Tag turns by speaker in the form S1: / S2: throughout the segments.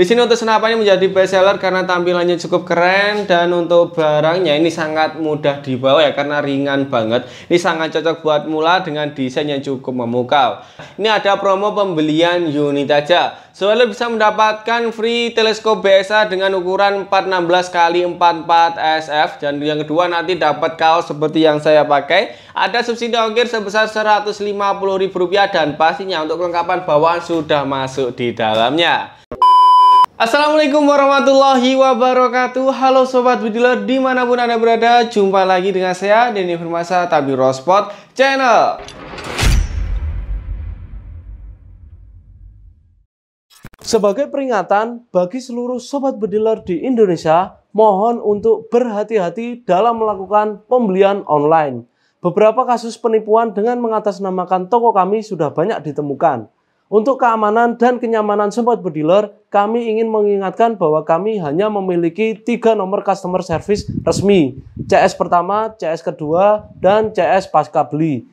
S1: Di sini untuk ini menjadi best seller karena tampilannya cukup keren dan untuk barangnya ini sangat mudah dibawa ya karena ringan banget. Ini sangat cocok buat mula dengan desain yang cukup memukau. Ini ada promo pembelian unit aja. Soalnya bisa mendapatkan free teleskop BSA dengan ukuran 416 x 44 SF dan yang kedua nanti dapat kaos seperti yang saya pakai. Ada subsidi ongkir sebesar Rp150.000 dan pastinya untuk kelengkapan bawaan sudah masuk di dalamnya. Assalamualaikum warahmatullahi wabarakatuh Halo Sobat Budiler dimanapun Anda berada Jumpa lagi dengan saya Denny Firmasa Tabir Rospot Channel Sebagai peringatan bagi seluruh Sobat Budiler di Indonesia Mohon untuk berhati-hati dalam melakukan pembelian online Beberapa kasus penipuan dengan mengatasnamakan toko kami sudah banyak ditemukan untuk keamanan dan kenyamanan sempat berdealer, kami ingin mengingatkan bahwa kami hanya memiliki tiga nomor customer service resmi, CS pertama, CS kedua, dan CS pasca beli.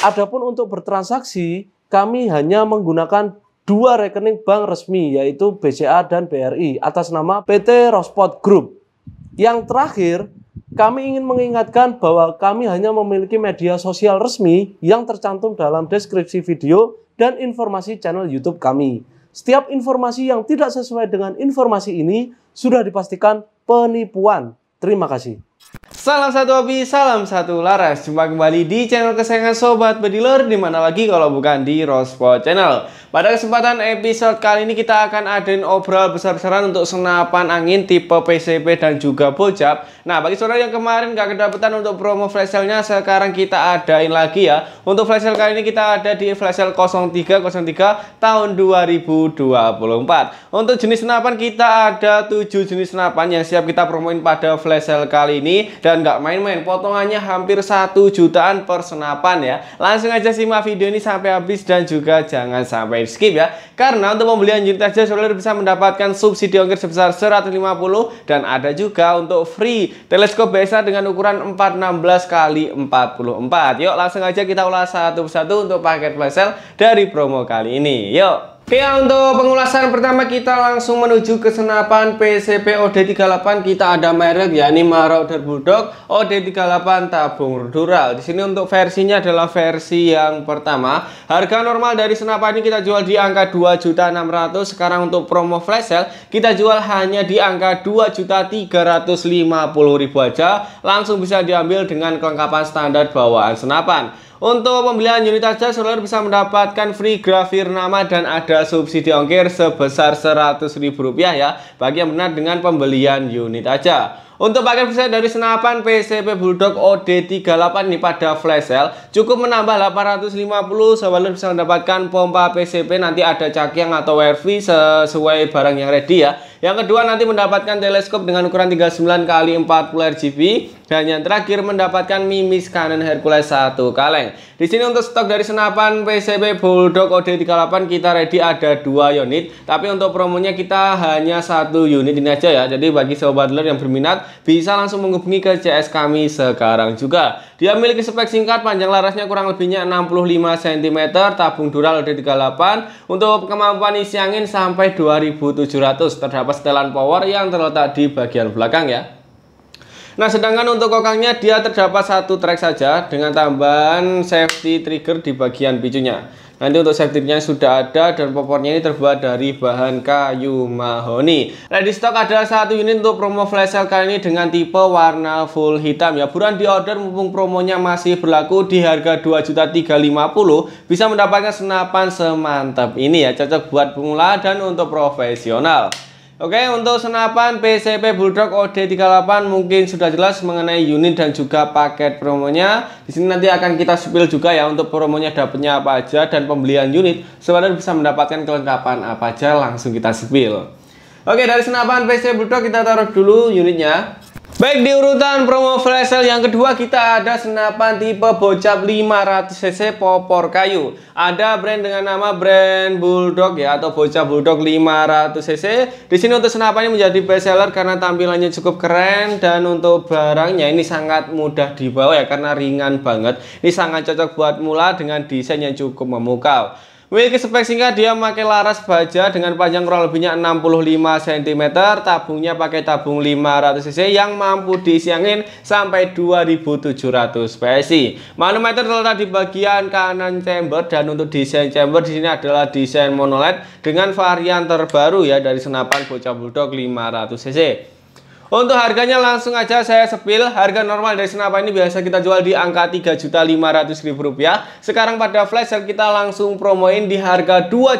S1: Adapun untuk bertransaksi, kami hanya menggunakan dua rekening bank resmi yaitu BCA dan BRI atas nama PT Rospot Group. Yang terakhir, kami ingin mengingatkan bahwa kami hanya memiliki media sosial resmi yang tercantum dalam deskripsi video dan informasi channel YouTube kami. Setiap informasi yang tidak sesuai dengan informasi ini sudah dipastikan penipuan. Terima kasih. Salam satu hobi, salam satu laras. Jumpa kembali di channel kesayangan Sobat Bediler, dimana lagi kalau bukan di Rospot Channel. Pada kesempatan episode kali ini kita akan adain obrol besar-besaran untuk senapan angin tipe PCP dan juga bocap. Nah, bagi saudara yang kemarin gak kedapatan untuk promo flash sale-nya, sekarang kita adain lagi ya. Untuk flash sale kali ini kita ada di flash sale 0303 tahun 2024. Untuk jenis senapan kita ada 7 jenis senapan yang siap kita promoin pada flash sale kali ini dan nggak main-main potongannya hampir satu jutaan per senapan ya langsung aja simak video ini sampai habis dan juga jangan sampai skip ya karena untuk pembelian unit aja saudara bisa mendapatkan subsidi ongkir sebesar 150 dan ada juga untuk free teleskop besar dengan ukuran 416 kali 44 yuk langsung aja kita ulas satu persatu untuk paket flash sale dari promo kali ini yuk Oke ya, untuk pengulasan pertama kita langsung menuju ke senapan PCP OD38 kita ada merek yakni Marauder Bulldog OD38 tabung dural. Di sini untuk versinya adalah versi yang pertama. Harga normal dari senapan ini kita jual di angka 2.600. Sekarang untuk promo flash sale kita jual hanya di angka 2.350.000 aja. Langsung bisa diambil dengan kelengkapan standar bawaan senapan. Untuk pembelian unit aja, saudara bisa mendapatkan free grafir nama dan ada subsidi ongkir sebesar Rp100.000 ya bagi yang benar dengan pembelian unit aja. Untuk paket besar dari senapan PCP Bulldog OD38 ini pada flash sale cukup menambah 850 sebelum bisa mendapatkan pompa PCP nanti ada cakyang atau WRV sesuai barang yang ready ya. Yang kedua nanti mendapatkan teleskop dengan ukuran 39 kali 40 RGB dan yang terakhir mendapatkan mimis kanan Hercules 1 kaleng. Di sini untuk stok dari senapan PCP Bulldog OD38 kita ready ada dua unit, tapi untuk promonya kita hanya satu unit ini aja ya. Jadi bagi sobat dealer yang berminat bisa langsung menghubungi ke CS kami sekarang juga. Dia memiliki spek singkat, panjang larasnya kurang lebihnya 65 cm, tabung dural d 38 untuk kemampuan isi angin sampai 2700, terdapat setelan power yang terletak di bagian belakang ya. Nah, sedangkan untuk kokangnya dia terdapat satu track saja dengan tambahan safety trigger di bagian picunya. Nanti untuk safety-nya sudah ada dan popornya ini terbuat dari bahan kayu mahoni. Ready nah, stock adalah satu unit untuk promo flash sale kali ini dengan tipe warna full hitam ya. Buruan di order mumpung promonya masih berlaku di harga juta 2.350 bisa mendapatkan senapan semantap ini ya. Cocok buat pemula dan untuk profesional. Oke, untuk senapan PCP Bulldog OD38 mungkin sudah jelas mengenai unit dan juga paket promonya. Di sini nanti akan kita spill juga ya untuk promonya dapatnya apa aja dan pembelian unit sebenarnya bisa mendapatkan kelengkapan apa aja langsung kita spill. Oke, dari senapan PCP Bulldog kita taruh dulu unitnya. Baik di urutan promo flash sale yang kedua kita ada senapan tipe bocap 500 cc popor kayu Ada brand dengan nama brand Bulldog ya atau bocap Bulldog 500 cc Di sini untuk senapannya menjadi best seller karena tampilannya cukup keren Dan untuk barangnya ini sangat mudah dibawa ya karena ringan banget Ini sangat cocok buat mula dengan desain yang cukup memukau Wiki spek singkat dia pakai laras baja dengan panjang kurang lebihnya 65 cm, tabungnya pakai tabung 500 cc yang mampu diisi angin sampai 2700 PSI. Manometer terletak di bagian kanan chamber dan untuk desain chamber di sini adalah desain monoled dengan varian terbaru ya dari senapan bocah bulldog 500 cc. Untuk harganya langsung aja saya sepil. Harga normal dari senapan ini biasa kita jual di angka rp rupiah. Sekarang pada flash sale kita langsung promoin di harga rp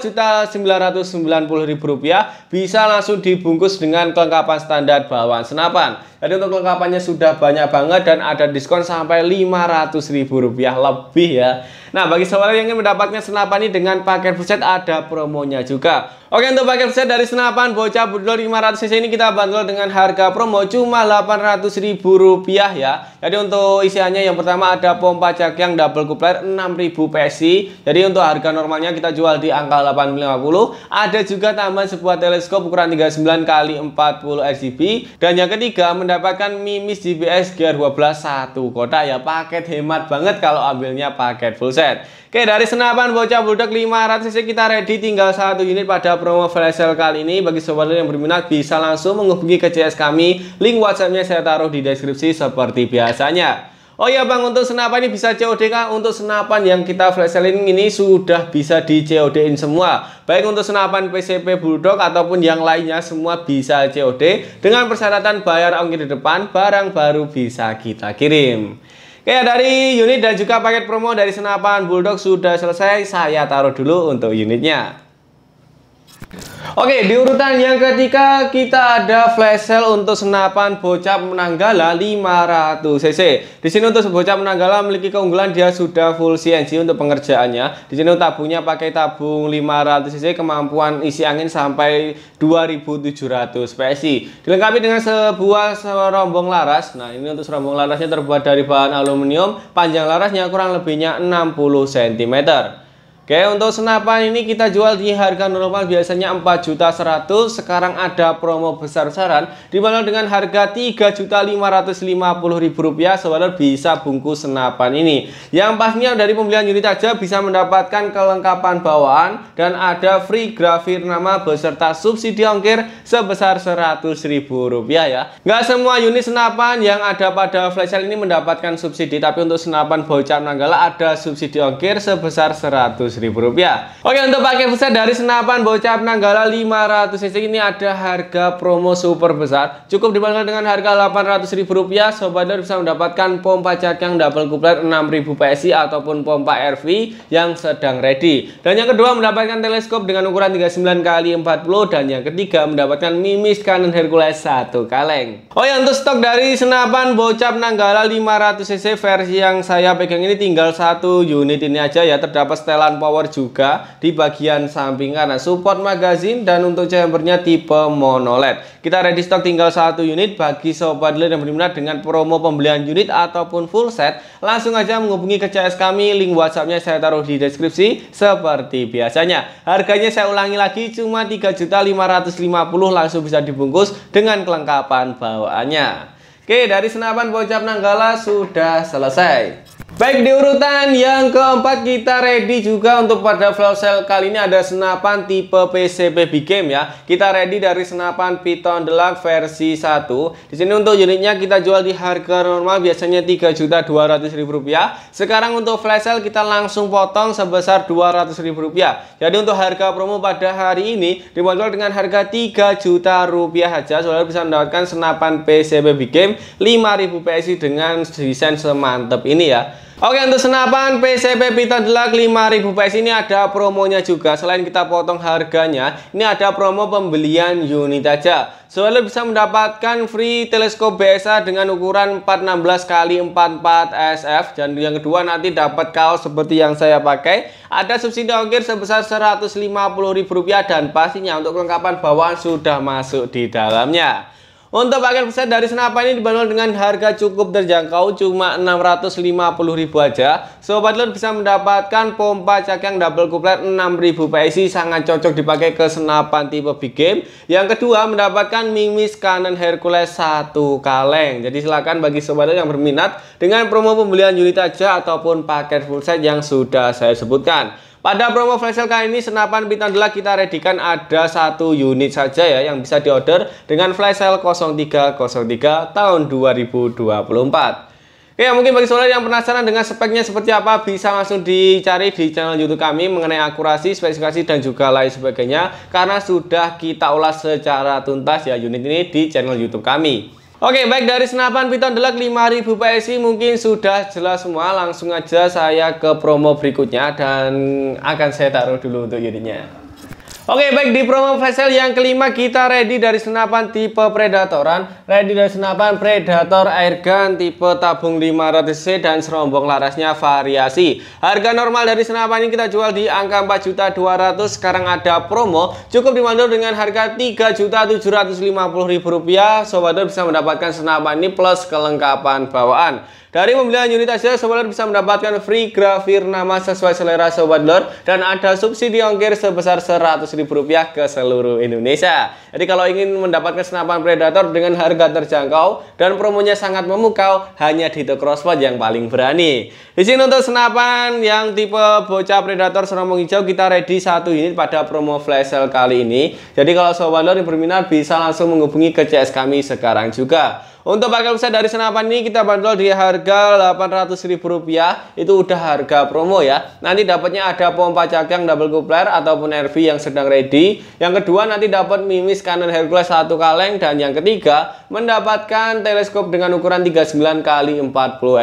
S1: rupiah. Bisa langsung dibungkus dengan kelengkapan standar bawaan senapan. Jadi untuk kelengkapannya sudah banyak banget dan ada diskon sampai rp rupiah lebih ya. Nah, bagi saudara yang ingin mendapatkan senapan ini dengan paket full ada promonya juga. Oke, untuk paket full dari senapan bocah budol 500 cc ini kita bandrol dengan harga promo cuma Rp800.000 ya. Jadi untuk isiannya yang pertama ada pompa cak yang double coupler 6000 PSI. Jadi untuk harga normalnya kita jual di angka 850. Ada juga tambahan sebuah teleskop ukuran 39 kali 40 RGB dan yang ketiga mendapatkan mimis GPS gear 12 satu kotak ya paket hemat banget kalau ambilnya paket full set. Oke, dari senapan bocah budak 500cc kita ready tinggal satu unit pada promo flash sale kali ini. Bagi sobat yang berminat bisa langsung menghubungi ke CS kami. Link WhatsApp-nya saya taruh di deskripsi seperti biasanya. Oh iya Bang, untuk senapan ini bisa COD-kan? Untuk senapan yang kita flash selling ini sudah bisa di COD-in semua. Baik untuk senapan PCP Bulldog ataupun yang lainnya semua bisa COD dengan persyaratan bayar ongkir di depan, barang baru bisa kita kirim. Oke, dari unit dan juga paket promo dari senapan Bulldog sudah selesai. Saya taruh dulu untuk unitnya. Oke, di urutan yang ketiga kita ada flash sale untuk senapan bocah Menanggala 500 cc. Di sini untuk bocah Menanggala memiliki keunggulan dia sudah full CNC untuk pengerjaannya. Di sini tabungnya pakai tabung 500 cc, kemampuan isi angin sampai 2700 PSI. Dilengkapi dengan sebuah serombong laras. Nah, ini untuk serombong larasnya terbuat dari bahan aluminium, panjang larasnya kurang lebihnya 60 cm. Oke, untuk senapan ini kita jual di harga normal biasanya 4 juta 100, sekarang ada promo besar-besaran dimana dengan harga juta ribu rupiah seller bisa bungkus senapan ini. Yang pastinya dari pembelian unit aja bisa mendapatkan kelengkapan bawaan dan ada free grafir nama beserta subsidi ongkir sebesar ribu rupiah ya. Nggak semua unit senapan yang ada pada flash sale ini mendapatkan subsidi, tapi untuk senapan bocah Nanggala ada subsidi ongkir sebesar 100 ribu rupiah Oke untuk pakai besar dari senapan bocah penanggala 500 cc ini ada harga promo super besar Cukup dibandingkan dengan harga 800 ribu rupiah Sobat Dar bisa mendapatkan pompa yang double coupler 6000 PSI ataupun pompa RV yang sedang ready Dan yang kedua mendapatkan teleskop dengan ukuran 39 kali 40 Dan yang ketiga mendapatkan mimis kanan Hercules satu kaleng Oh ya untuk stok dari senapan bocap nanggala 500 cc versi yang saya pegang ini tinggal satu unit ini aja ya terdapat setelan pompa power juga di bagian samping kanan support magazine dan untuk chambernya tipe monoled kita ready stock tinggal satu unit bagi sobat dealer yang berminat dengan promo pembelian unit ataupun full set langsung aja menghubungi ke CS kami link whatsappnya saya taruh di deskripsi seperti biasanya harganya saya ulangi lagi cuma 3.550 langsung bisa dibungkus dengan kelengkapan bawaannya Oke, dari senapan Bocap Nanggala sudah selesai. Baik di urutan yang keempat kita ready juga untuk pada flash cell kali ini ada senapan tipe PCB Big Game ya. Kita ready dari senapan Python Deluxe versi 1. Di sini untuk unitnya kita jual di harga normal biasanya Rp3.200.000. Sekarang untuk flash sale kita langsung potong sebesar Rp200.000. Jadi untuk harga promo pada hari ini dibanderol dengan harga Rp3 juta rupiah aja. Saudara bisa mendapatkan senapan PCB Big Game 5000 PSI dengan desain semantep ini ya. Oke untuk senapan PCP Pita Delak 5000 PS ini ada promonya juga Selain kita potong harganya Ini ada promo pembelian unit aja Soalnya bisa mendapatkan free teleskop BSA dengan ukuran 416 x 44 SF Dan yang kedua nanti dapat kaos seperti yang saya pakai Ada subsidi ongkir sebesar Rp150.000 Dan pastinya untuk kelengkapan bawaan sudah masuk di dalamnya untuk paket set dari Senapa ini dibanderol dengan harga cukup terjangkau cuma 650.000 aja. Sobat Lur bisa mendapatkan pompa cakang double couplet 6000 PSI sangat cocok dipakai ke senapan tipe big game. Yang kedua mendapatkan mimis kanan Hercules satu kaleng. Jadi silakan bagi sobat yang berminat dengan promo pembelian unit aja ataupun paket full set yang sudah saya sebutkan. Pada promo flash sale kali ini senapan bintang delak kita redikan ada satu unit saja ya yang bisa diorder dengan flash sale 0303 tahun 2024. Ya mungkin bagi saudara yang penasaran dengan speknya seperti apa bisa langsung dicari di channel YouTube kami mengenai akurasi, spesifikasi dan juga lain sebagainya karena sudah kita ulas secara tuntas ya unit ini di channel YouTube kami. Oke, baik dari senapan Python Deluxe 5000 PSI mungkin sudah jelas semua. Langsung aja saya ke promo berikutnya dan akan saya taruh dulu untuk unitnya. Oke, baik di promo Vessel yang kelima kita ready dari senapan tipe predatoran, ready dari senapan predator air gun tipe tabung 500 c dan serombong larasnya variasi. Harga normal dari senapan ini kita jual di angka 4.200, sekarang ada promo cukup dimandur dengan harga 3.750.000 rupiah. Sobat bisa mendapatkan senapan ini plus kelengkapan bawaan. Dari pembelian unit hasil, Sobat Lur bisa mendapatkan free grafir nama sesuai selera Sobat Lur dan ada subsidi ongkir sebesar 100 ribu rupiah ke seluruh Indonesia. Jadi kalau ingin mendapatkan senapan predator dengan harga terjangkau dan promonya sangat memukau, hanya di The Crossfire yang paling berani. Di sini untuk senapan yang tipe bocah predator seromong hijau kita ready satu unit pada promo flash sale kali ini. Jadi kalau sobat lor yang berminat bisa langsung menghubungi ke CS kami sekarang juga. Untuk paket besar dari senapan ini kita bandol di harga Rp800.000 itu udah harga promo ya. Nanti dapatnya ada pompa cakang double coupler ataupun RV yang sedang ready. Yang kedua nanti dapat mimis kanan Hercules satu kaleng dan yang ketiga mendapatkan teleskop dengan ukuran 39 kali 40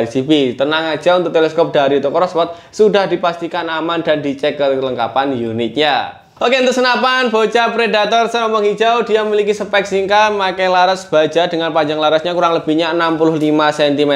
S1: LCP Tenang aja untuk teleskop dari Toko Roswat sudah dipastikan aman dan dicek kelengkapan unitnya. Oke untuk senapan bocah predator serombong hijau dia memiliki spek singkat memakai laras baja dengan panjang larasnya kurang lebihnya 65 cm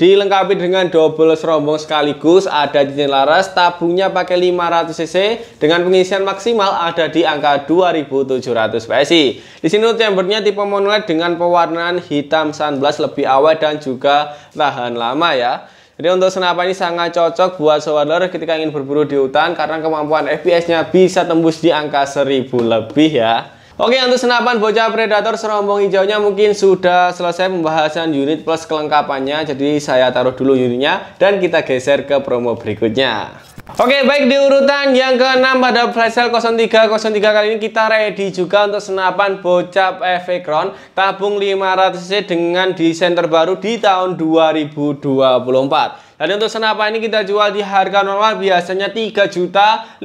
S1: dilengkapi dengan double serombong sekaligus ada cincin laras tabungnya pakai 500 cc dengan pengisian maksimal ada di angka 2700 PSI di sini chambernya tipe monoled dengan pewarnaan hitam sunblast lebih awet dan juga tahan lama ya jadi untuk senapan ini sangat cocok buat solar ketika ingin berburu di hutan karena kemampuan FPS-nya bisa tembus di angka 1000 lebih ya. Oke, untuk senapan bocah predator serombong hijaunya mungkin sudah selesai pembahasan unit plus kelengkapannya. Jadi saya taruh dulu unitnya dan kita geser ke promo berikutnya. Oke, baik di urutan yang ke-6 pada flash sale kali ini kita ready juga untuk senapan bocap EV tabung 500cc dengan desain terbaru di tahun 2024. Dan untuk senapan ini kita jual di harga normal biasanya Rp3.500.000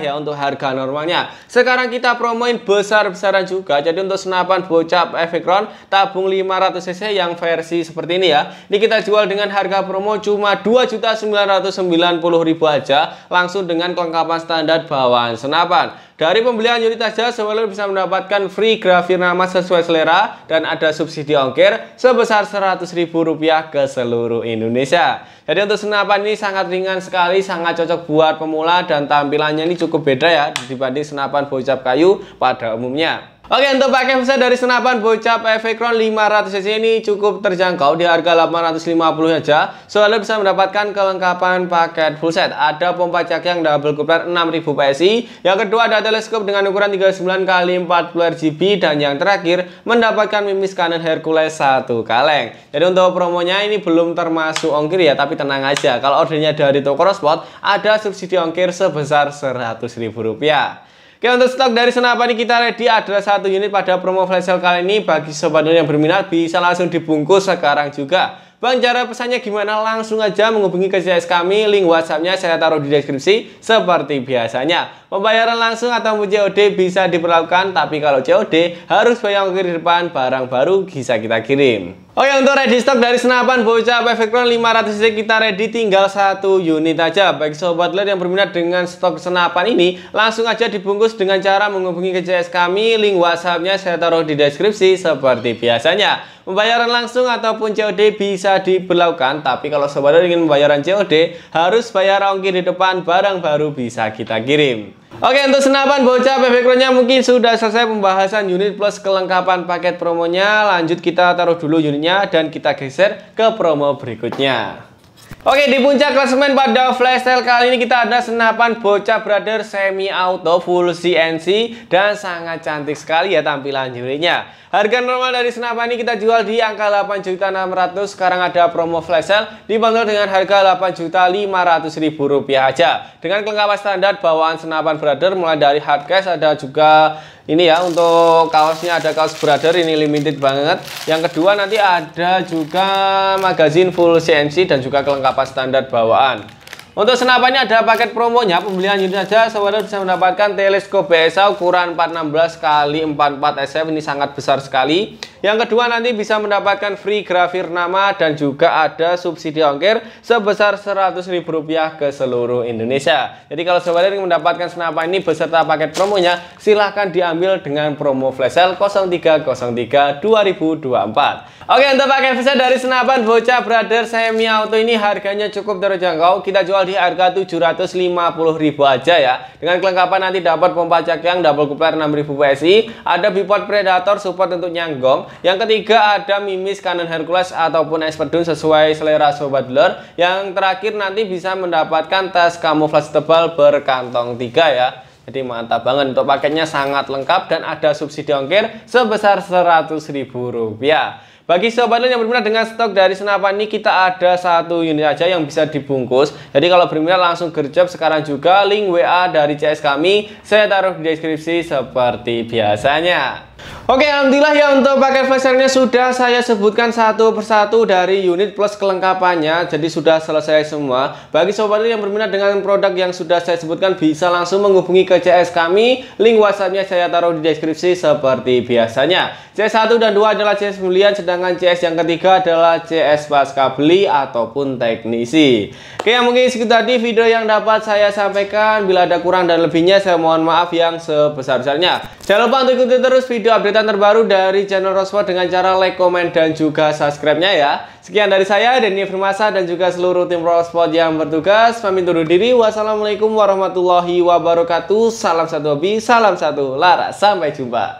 S1: ya untuk harga normalnya. Sekarang kita promoin besar-besaran juga. Jadi untuk senapan bocap Efekron tabung 500cc yang versi seperti ini ya. Ini kita jual dengan harga promo cuma Rp2.990.000 aja langsung dengan kelengkapan standar bawaan senapan. Dari pembelian unit aja, semuanya bisa mendapatkan free grafir nama sesuai selera dan ada subsidi ongkir sebesar Rp100.000 ke seluruh Indonesia. Indonesia. Jadi untuk senapan ini sangat ringan sekali, sangat cocok buat pemula dan tampilannya ini cukup beda ya dibanding senapan bocap kayu pada umumnya. Oke, untuk pakai futsal dari senapan bocap Crown 500 cc ini cukup terjangkau di harga 850 saja. Soalnya bisa mendapatkan kelengkapan paket full set. Ada pompa cak yang double coupler 6000 PSI. Yang kedua ada teleskop dengan ukuran 39 x 40 RGB dan yang terakhir mendapatkan mimis kanan Hercules satu kaleng. Jadi untuk promonya ini belum termasuk ongkir ya, tapi tenang aja. Kalau ordernya dari Toko Rosbot ada subsidi ongkir sebesar 100.000 rupiah. Oke untuk stok dari senapan kita ready adalah satu unit pada promo flash sale kali ini bagi sobat yang berminat bisa langsung dibungkus sekarang juga Bang cara pesannya gimana langsung aja menghubungi ke CS kami link WhatsAppnya saya taruh di deskripsi seperti biasanya pembayaran langsung atau COD bisa diperlakukan tapi kalau COD harus bayar ke depan barang baru bisa kita kirim Oke oh ya, untuk ready stock dari senapan bocah Perfectron 500cc kita ready tinggal satu unit aja Bagi sobat lihat yang berminat dengan stok senapan ini Langsung aja dibungkus dengan cara menghubungi ke CS kami Link WhatsAppnya saya taruh di deskripsi seperti biasanya Pembayaran langsung ataupun COD bisa diberlakukan Tapi kalau sobat ingin pembayaran COD Harus bayar ongkir di depan barang baru bisa kita kirim Oke untuk senapan bocah PV mungkin sudah selesai pembahasan unit plus kelengkapan paket promonya Lanjut kita taruh dulu unitnya dan kita geser ke promo berikutnya Oke di puncak klasemen pada flash sale kali ini kita ada senapan bocah brother semi auto full CNC dan sangat cantik sekali ya tampilan jurinya. Harga normal dari senapan ini kita jual di angka 8.600 sekarang ada promo flash sale dibanderol dengan harga 8.500.000 rupiah aja. Dengan kelengkapan standar bawaan senapan brother mulai dari hard case ada juga ini ya untuk kaosnya ada kaos brother ini limited banget yang kedua nanti ada juga magazine full CNC dan juga kelengkapan standar bawaan untuk senapannya ada paket promonya, pembelian unit saja saudara bisa mendapatkan teleskop BSA ukuran 416 kali 44 SF ini sangat besar sekali. Yang kedua nanti bisa mendapatkan free grafir nama dan juga ada subsidi ongkir sebesar Rp100.000 ke seluruh Indonesia. Jadi kalau saudara ingin mendapatkan senapan ini beserta paket promonya, silahkan diambil dengan promo flash sale 0303 2024. Oke, untuk paket flash dari senapan Bocah Brother Semi Auto ini harganya cukup terjangkau. Kita jual dijual di harga 750.000 aja ya. Dengan kelengkapan nanti dapat pompa yang double coupler 6000 PSI, ada bipod Predator support untuk nyanggong. Yang ketiga ada mimis kanan Hercules ataupun Espadun sesuai selera sobat dealer. Yang terakhir nanti bisa mendapatkan tas kamuflase tebal berkantong tiga ya. Jadi mantap banget untuk paketnya sangat lengkap dan ada subsidi ongkir sebesar rp rupiah. Bagi sobat yang berminat dengan stok dari senapan ini kita ada satu unit aja yang bisa dibungkus. Jadi kalau berminat langsung gercep sekarang juga link WA dari CS kami saya taruh di deskripsi seperti biasanya. Oke, alhamdulillah ya untuk paket flashernya sudah saya sebutkan satu persatu dari unit plus kelengkapannya. Jadi sudah selesai semua. Bagi sobat yang berminat dengan produk yang sudah saya sebutkan bisa langsung menghubungi ke CS kami. Link WhatsAppnya saya taruh di deskripsi seperti biasanya. CS1 dan 2 adalah CS pembelian sedang sedangkan CS yang ketiga adalah CS pasca beli ataupun teknisi. Oke, mungkin segitu tadi video yang dapat saya sampaikan. Bila ada kurang dan lebihnya, saya mohon maaf yang sebesar-besarnya. Jangan lupa untuk ikuti terus video updatean terbaru dari channel Rospo dengan cara like, komen, dan juga subscribe-nya ya. Sekian dari saya, Denny Firmasa, dan juga seluruh tim Rospot yang bertugas. Pamit undur diri. Wassalamualaikum warahmatullahi wabarakatuh. Salam satu hobi, salam satu lara. Sampai jumpa.